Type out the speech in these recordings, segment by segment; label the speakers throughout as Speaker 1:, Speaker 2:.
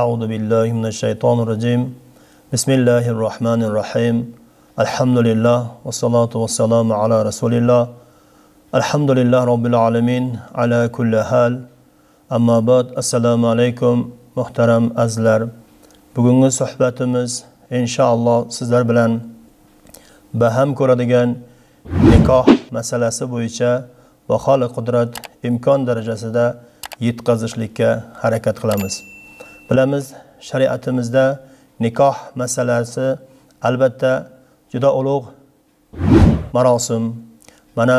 Speaker 1: أعوذ بالله من الشيطان الرجيم بسم الله الرحمن الرحيم الحمد لله والصلاة والسلام على رسول الله الحمد لله رب العالمين على كل حال أما بعد السلام عليكم محترم أزلر bugungi suhbatimiz inshaalloh sizlar bilan baham ko'radigan nikoh masalasi bo'yicha baholi qudrat imkon darajasida yetkazishlikka harakat qilamiz bilamiz shariatimizda nikoh masalasi albatta juda ulug' marosim mana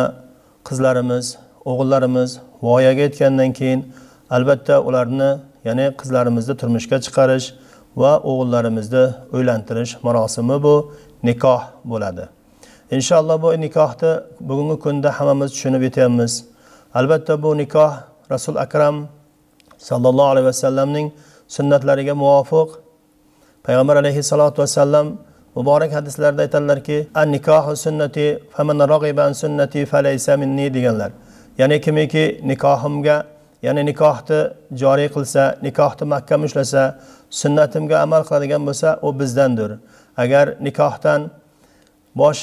Speaker 1: qizlarimiz o'g'illarimiz voyaga yetgandan keyin albatta ularni ya'ni qizlarimizni turmushga chiqarish va o'g'illarimizni uylantirish marosimi bu nikoh bo'ladi inshaalloh bu nikohni bugungi kunda hammamiz tushunib yetyapmiz albatta bu nikoh rasul akram sallallohu alayhi vasallamning sunnatlariga muvofiq payg'ambar alayhissalotu vassallam muborak hadislarda aytadilarki an nikohu sunnati faman rag'iba an sunnati falaysa minni deganlar ya'ni kimiki nikohimga ya'ni nikohni joriy qilsa nikohni mahkam ushlasa sunnatimga amal qiladigan bo'lsa u bizdandir agar nikohdan bosh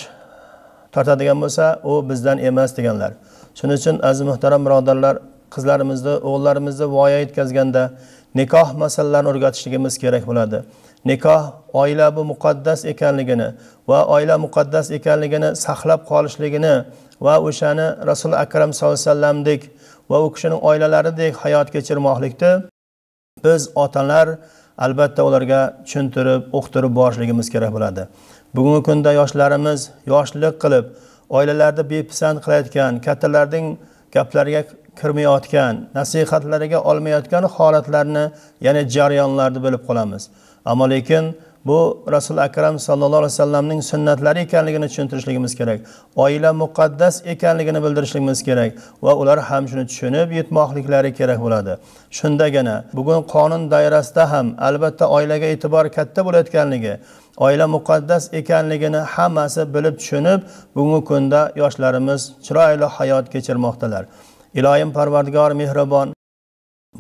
Speaker 1: tortadigan bo'lsa u bizdan emas deganlar shuning uchun aziz muhtaram birodarlar qizlarimizni o'g'illarimizni voya yetkazganda nikoh masalalarini o'rgatishligimiz kerak bo'ladi nikoh oila bu muqaddas ekanligini va oila muqaddas ekanligini saqlab qolishligini va o'shani rasuli akram sallallohu alayhi vasallamdek va u kishini oilalaridek hayot kechirmoqlikda biz otalar albatta ularga tushuntirib o'qtirib borishligimiz kerak bo'ladi bugungi kunda yoshlarimiz yoshlik qilib oilalarni bepisand qilayotgan kattalarning gaplariga kirmayotgan nasihatlariga olmayotgan holatlarni ya'ni jarayonlarni bilib qolamiz ammo lekin bu rasul akram sallallohu alayhi vasallamning sunnatlari ekanligini tushuntirishligimiz kerak oila muqaddas ekanligini bildirishligimiz kerak va ular ham shuni tushunib yetmoqliklari kerak bo'ladi shundagina bugun qonun doirasida ham albatta oilaga e'tibor katta bo'layotganligi oila muqaddas ekanligini hammasi bilib tushunib bugungi kunda yoshlarimiz chiroyli hayot kechirmoqdalar iloyim parvardigor mehribon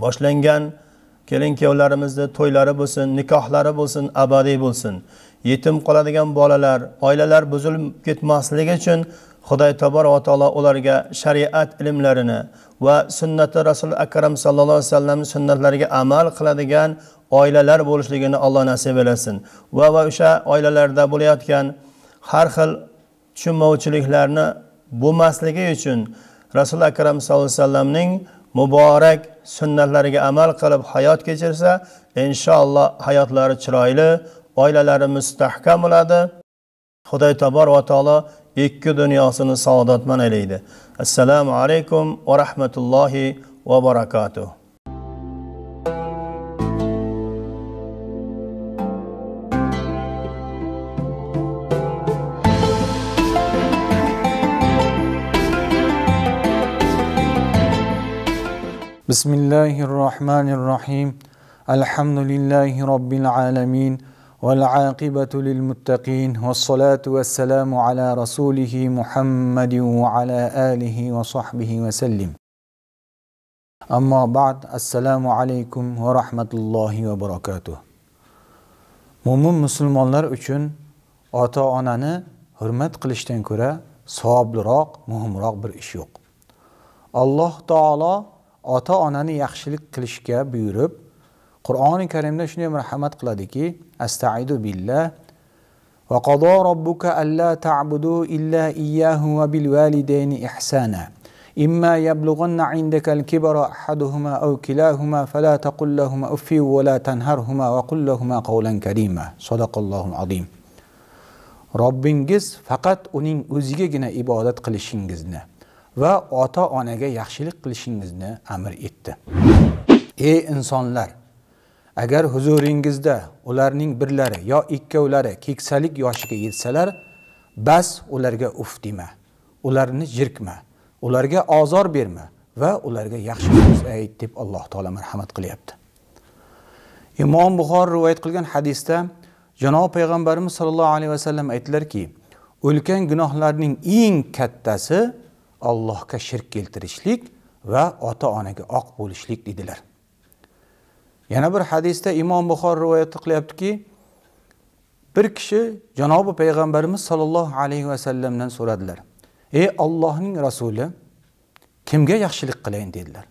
Speaker 1: boshlangan kelin kuyovlarimizni to'ylari bo'lsin nikohlari bo'lsin abadiy bo'lsin yetim qoladigan bolalar oilalar buzilib ketmasligi uchun xudoy va taolo ularga shariat ilmlarini va sunnati rasuli akram sallallohu alayhi vasallam sunnatlariga amal qiladigan oilalar bo'lishligini alloh nasib etsin va va o'sha oilalarda bo'layotgan har xil tushunmovchiliklarni bo'lmasligi uchun rasuli akram sallallohu alayhi vasallamning muborak sunnatlariga amal qilib hayot kechirsa inshaalloh hayotlari chiroyli oilalari mustahkam bo'ladi xudoy tobor va taolo ikki dunyosini saodatmand aylaydi assalomu alaykum va rahmatullohi va barakatuh
Speaker 2: بسم الله الرحمن الرحيم الحمد لله رب العالمين والعاقبة للمتقين والصلاة والسلام على رسوله محمد وعلى آله وصحبه وسلم أما بعد السلام عليكم ورحمة الله وبركاته mo'min musulmonlar uchun ota onani hurmat qilishdan ko'ra صاب muhimroq مهم ish yo'q الله تعالى ota onani yaxshilik qilishga buyurib qur'oni karimda shunday marhamat qiladiki astaidu billah وقضى ربك ألا تعبدوا إلا إياه وبالوالدين إحسانا إما يبلغن عندك الكبر أحدهما أو كلاهما فلا تقل لهما أف ولا تنهرهما وقل لهما قولا كريما صدق الله العظيم robbingiz faqat uning o'zigagina ibodat qilishingizni va ota onaga yaxshilik qilishingizni amr etdi ey insonlar agar huzuringizda ularning birlari yo ikkovlari keksalik yoshiga yetsalar bas ularga uf dema ularni jirkma ularga ozor berma va ularga yaxshi so'z ayt deb alloh taolo marhamat qilyapti imom buxor rivoyat qilgan hadisda janob payg'ambarimiz sollallohu alayhi vasallam aytdilarki ulkan gunohlarning eng kattasi allohga shirk keltirishlik va ota onaga oq bo'lishlik dedilar yana bir hadisda imom buxor rivoyat qilyaptiki bir kishi janobi payg'ambarimiz sollallohu alayhi vasallamdan so'radilar ey ollohning rasuli kimga yaxshilik qilayin dedilar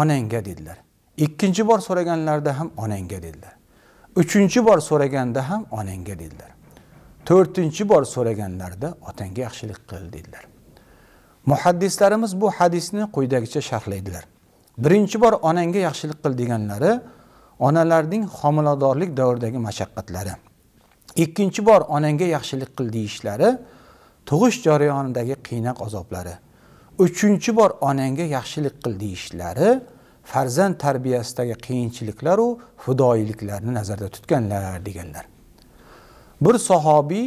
Speaker 2: onangga dedilar ikkinchi bor so'raganlarida ham onangga dedilar uchinchi bor so'raganda ham onangga dedilar to'rtinchi bor so'raganlarida otangga yaxshilik qil dedilar muhaddislarimiz bu hadisni quyidagicha sharhlaydilar birinchi bor onangga yaxshilik qil deganlari onalarning homiladorlik davridagi mashaqqatlari ikkinchi bor onangga yaxshilik qil deyishlari tug'ish jarayonidagi qiynoq azoblari uchinchi bor onangga yaxshilik qil deyishlari farzand tarbiyasidagi qiyinchiliklaru fidoyiliklarni nazarda tutganlar deganlar bir sahobiy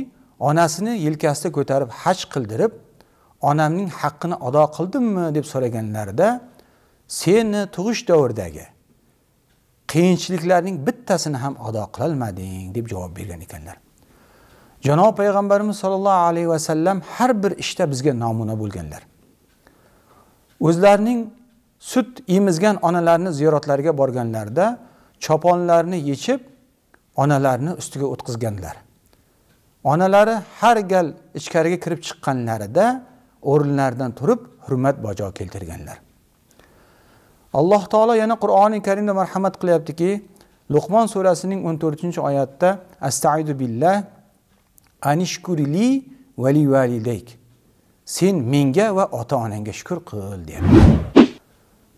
Speaker 2: onasini yelkasida ko'tarib haj qildirib onamning haqqini ado qildimmi deb so'raganlarida seni tug'ish davridagi qiyinchiliklarning bittasini ham ado qilolmading deb javob bergan ekanlar janob payg'ambarimiz sollallohu alayhi vasallam har bir ishda bizga namuna bo'lganlar o'zlarining sut emizgan onalarini ziyoratlariga borganlarida choponlarni yechib onalarni ustiga o'tqizganlar onalari har gal ichkariga kirib chiqqanlarida o'rinlaridan turib hurmat bajo keltirganlar alloh taolo yana qur'oni karimda marhamat qilyaptiki luqmon surasining o'n to'rtinchi oyatda astaidu billah anishkurili vali validayk sen menga va ota onangga shukur qil deyapti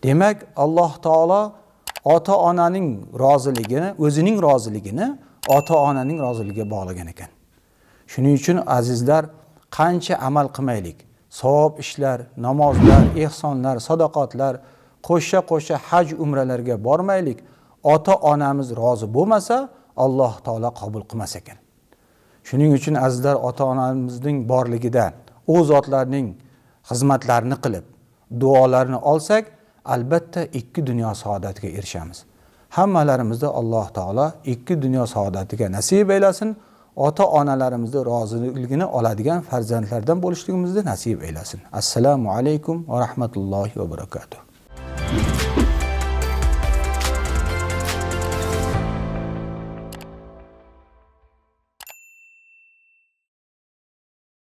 Speaker 2: demak alloh taolo ota onaning roziligini o'zining roziligini ota onaning roziligiga bog'lagan ekan shuning uchun azizlar qancha amal qilmaylik savob ishlar namozlar ehsonlar sadoqatlar qo'sha qo'sha haj umralarga bormaylik ota onamiz rozi bo'lmasa alloh taolo qabul qilmas ekan shuning uchun azizlar ota onamizning borligida u zotlarning xizmatlarini qilib duolarini olsak albatta ikki dunyo saodatiga erishamiz hammalarimizni alloh taolo ikki dunyo saodatiga nasib aylasin ota onalarimizni roziligini oladigan farzandlardan bo'lishligimizni nasib aylasin assalomu alaykum va rahmatullohi va barakatuh